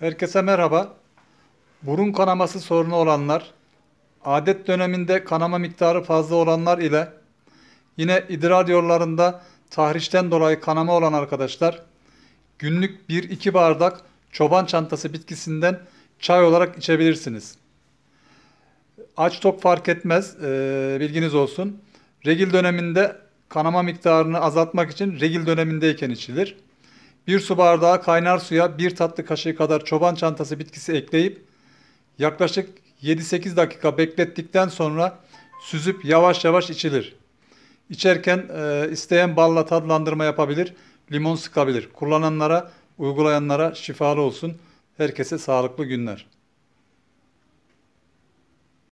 Herkese merhaba. Burun kanaması sorunu olanlar, adet döneminde kanama miktarı fazla olanlar ile yine idrar yollarında tahrişten dolayı kanama olan arkadaşlar günlük 1-2 bardak çoban çantası bitkisinden çay olarak içebilirsiniz. Aç tok fark etmez bilginiz olsun. Regil döneminde kanama miktarını azaltmak için regil dönemindeyken içilir. 1 su bardağı kaynar suya 1 tatlı kaşığı kadar çoban çantası bitkisi ekleyip yaklaşık 7-8 dakika beklettikten sonra süzüp yavaş yavaş içilir. İçerken e, isteyen balla tadlandırma yapabilir, limon sıkabilir. Kullananlara, uygulayanlara şifalı olsun. Herkese sağlıklı günler.